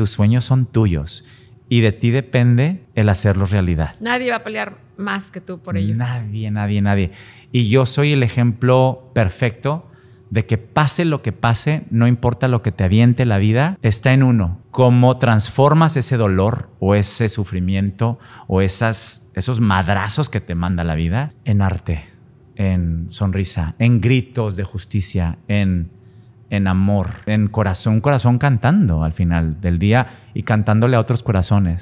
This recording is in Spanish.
Tus sueños son tuyos y de ti depende el hacerlos realidad. Nadie va a pelear más que tú por ello. Nadie, nadie, nadie. Y yo soy el ejemplo perfecto de que pase lo que pase, no importa lo que te aviente la vida, está en uno. Cómo transformas ese dolor o ese sufrimiento o esas, esos madrazos que te manda la vida en arte, en sonrisa, en gritos de justicia, en en amor, en corazón, corazón cantando al final del día y cantándole a otros corazones.